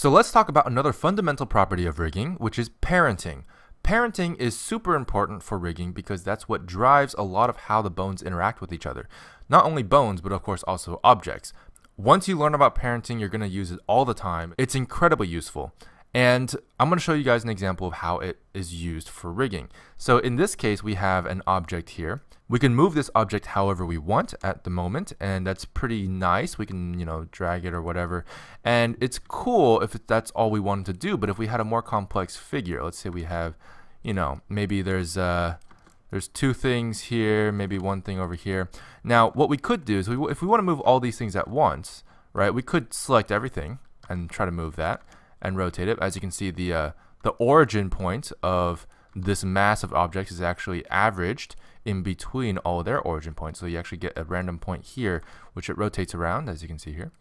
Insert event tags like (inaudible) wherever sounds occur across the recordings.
So let's talk about another fundamental property of rigging, which is parenting. Parenting is super important for rigging because that's what drives a lot of how the bones interact with each other. Not only bones, but of course also objects. Once you learn about parenting, you're going to use it all the time. It's incredibly useful. And I'm going to show you guys an example of how it is used for rigging. So in this case, we have an object here. We can move this object however we want at the moment, and that's pretty nice. We can, you know, drag it or whatever. And it's cool if that's all we wanted to do, but if we had a more complex figure, let's say we have, you know, maybe there's a... Uh, there's two things here, maybe one thing over here. Now, what we could do is, we, if we want to move all these things at once, right, we could select everything and try to move that and rotate it. As you can see, the, uh, the origin point of this mass of objects is actually averaged in between all their origin points. So you actually get a random point here, which it rotates around, as you can see here.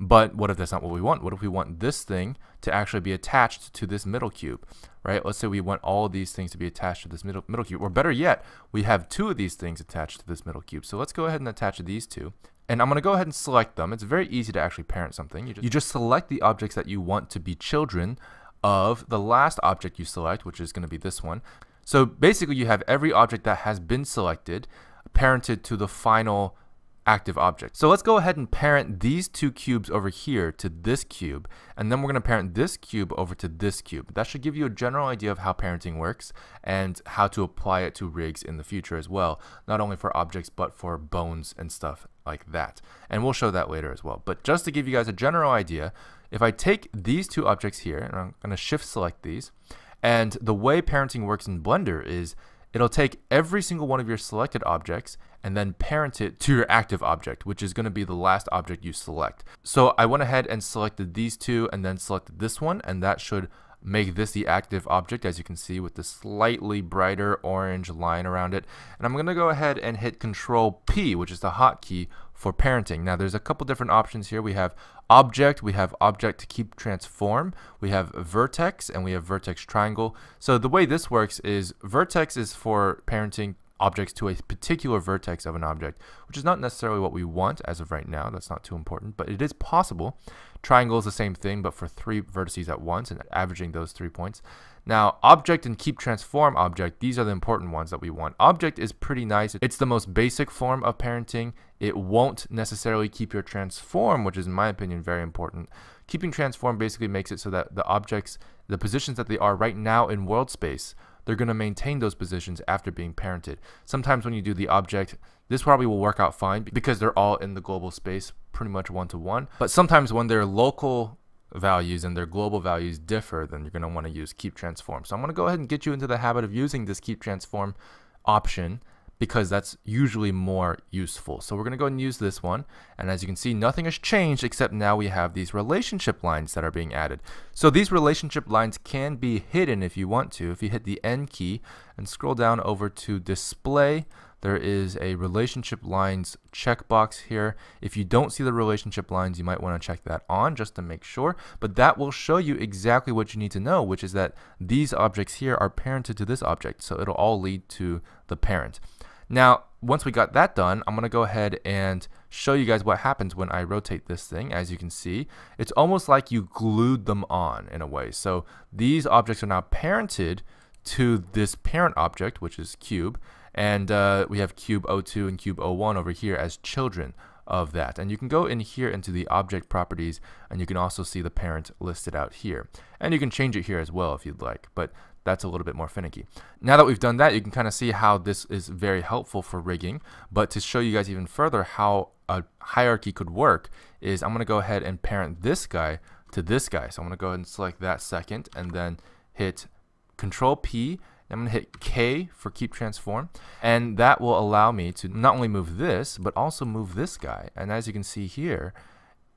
But what if that's not what we want? What if we want this thing to actually be attached to this middle cube, right? Let's say we want all these things to be attached to this middle, middle cube, or better yet, we have two of these things attached to this middle cube. So let's go ahead and attach these two and I'm going to go ahead and select them. It's very easy to actually parent something. You just, you just select the objects that you want to be children of the last object you select, which is going to be this one. So basically you have every object that has been selected parented to the final active object. So let's go ahead and parent these two cubes over here to this cube, and then we're going to parent this cube over to this cube. That should give you a general idea of how parenting works and how to apply it to rigs in the future as well, not only for objects but for bones and stuff like that. And we'll show that later as well. But just to give you guys a general idea, if I take these two objects here, and I'm going to shift select these, and the way parenting works in Blender is it'll take every single one of your selected objects and then parent it to your active object, which is going to be the last object you select. So I went ahead and selected these two and then selected this one, and that should make this the active object as you can see with the slightly brighter orange line around it and I'm gonna go ahead and hit control P which is the hotkey for parenting now there's a couple different options here we have object we have object to keep transform we have vertex and we have vertex triangle so the way this works is vertex is for parenting objects to a particular vertex of an object, which is not necessarily what we want as of right now. That's not too important, but it is possible. Triangle is the same thing, but for three vertices at once and averaging those three points. Now, object and keep transform object, these are the important ones that we want. Object is pretty nice. It's the most basic form of parenting. It won't necessarily keep your transform, which is in my opinion very important. Keeping transform basically makes it so that the objects, the positions that they are right now in world space they're going to maintain those positions after being parented. Sometimes when you do the object, this probably will work out fine because they're all in the global space pretty much one-to-one. -one. But sometimes when their local values and their global values differ, then you're going to want to use keep transform. So I'm going to go ahead and get you into the habit of using this keep transform option because that's usually more useful. So we're going to go and use this one. And as you can see, nothing has changed except now we have these relationship lines that are being added. So these relationship lines can be hidden if you want to. If you hit the N key and scroll down over to display, there is a relationship lines checkbox here. If you don't see the relationship lines, you might want to check that on just to make sure. But that will show you exactly what you need to know, which is that these objects here are parented to this object. So it'll all lead to the parent. Now, once we got that done, I'm going to go ahead and show you guys what happens when I rotate this thing. As you can see, it's almost like you glued them on in a way. So these objects are now parented to this parent object, which is cube. And uh, we have cube 02 and cube 01 over here as children of that. And you can go in here into the object properties and you can also see the parent listed out here. And you can change it here as well if you'd like, but that's a little bit more finicky. Now that we've done that, you can kind of see how this is very helpful for rigging, but to show you guys even further how a hierarchy could work is I'm going to go ahead and parent this guy to this guy. So I'm going to go ahead and select that second and then hit control P I'm going to hit K for keep transform and that will allow me to not only move this but also move this guy and as you can see here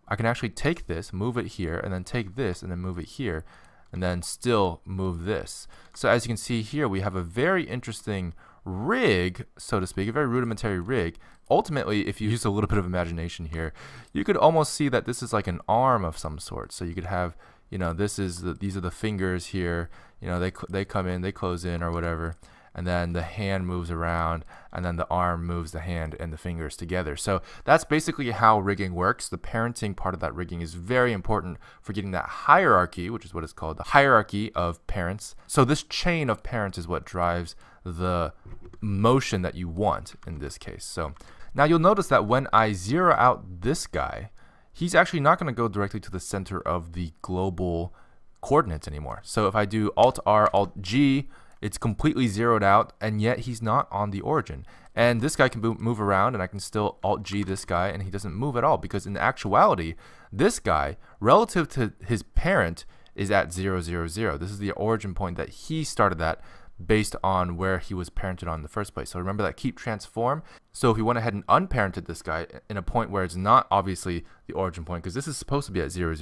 I can actually take this move it here and then take this and then move it here and then still move this so as you can see here we have a very interesting rig so to speak a very rudimentary rig ultimately if you (laughs) use a little bit of imagination here you could almost see that this is like an arm of some sort so you could have you know this is the, these are the fingers here you know they they come in they close in or whatever and then the hand moves around and then the arm moves the hand and the fingers together so that's basically how rigging works the parenting part of that rigging is very important for getting that hierarchy which is what is called the hierarchy of parents so this chain of parents is what drives the motion that you want in this case so now you'll notice that when I zero out this guy he's actually not going to go directly to the center of the global coordinates anymore. So if I do Alt-R, Alt-G, it's completely zeroed out, and yet he's not on the origin. And this guy can move around, and I can still Alt-G this guy, and he doesn't move at all, because in actuality, this guy, relative to his parent, is at 000. This is the origin point that he started at based on where he was parented on in the first place. So remember that keep transform. So if we went ahead and unparented this guy in a point where it's not obviously the origin point, because this is supposed to be at 000,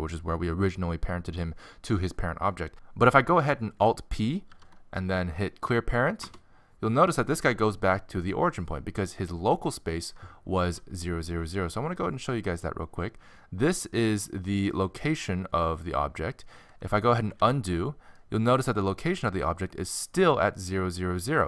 which is where we originally parented him to his parent object. But if I go ahead and Alt P and then hit clear parent, you'll notice that this guy goes back to the origin point because his local space was 000. So I want to go ahead and show you guys that real quick. This is the location of the object. If I go ahead and undo, you'll notice that the location of the object is still at 000,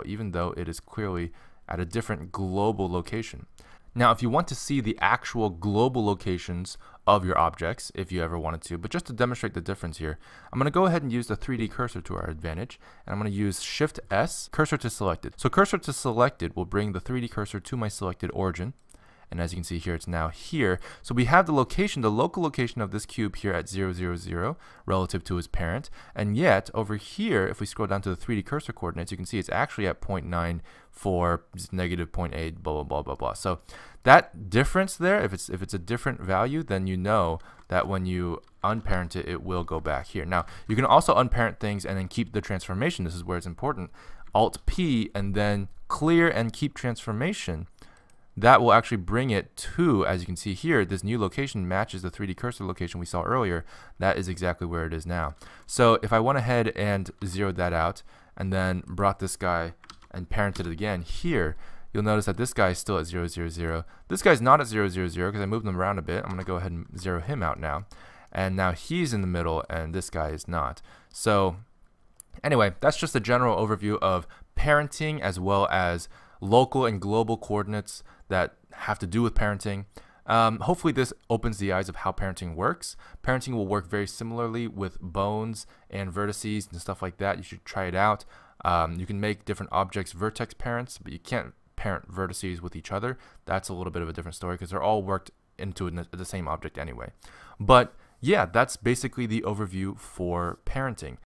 even though it is clearly at a different global location. Now, if you want to see the actual global locations of your objects, if you ever wanted to, but just to demonstrate the difference here, I'm going to go ahead and use the 3D cursor to our advantage, and I'm going to use Shift S, cursor to selected. So cursor to selected will bring the 3D cursor to my selected origin, and as you can see here, it's now here. So we have the location, the local location of this cube here at 0, 0, 0 relative to its parent, and yet over here, if we scroll down to the 3D cursor coordinates, you can see it's actually at 0.94, negative 0.8, blah, blah, blah, blah, blah. So that difference there, if it's, if it's a different value, then you know that when you unparent it, it will go back here. Now, you can also unparent things and then keep the transformation. This is where it's important. Alt P and then clear and keep transformation that will actually bring it to, as you can see here, this new location matches the 3D cursor location we saw earlier. That is exactly where it is now. So if I went ahead and zeroed that out and then brought this guy and parented it again here, you'll notice that this guy is still at 000. This guy's not at 000 because I moved him around a bit. I'm going to go ahead and zero him out now. And now he's in the middle and this guy is not. So anyway, that's just a general overview of parenting as well as local and global coordinates that have to do with parenting. Um, hopefully, this opens the eyes of how parenting works. Parenting will work very similarly with bones and vertices and stuff like that. You should try it out. Um, you can make different objects vertex parents, but you can't parent vertices with each other. That's a little bit of a different story because they're all worked into the same object anyway. But yeah, that's basically the overview for parenting.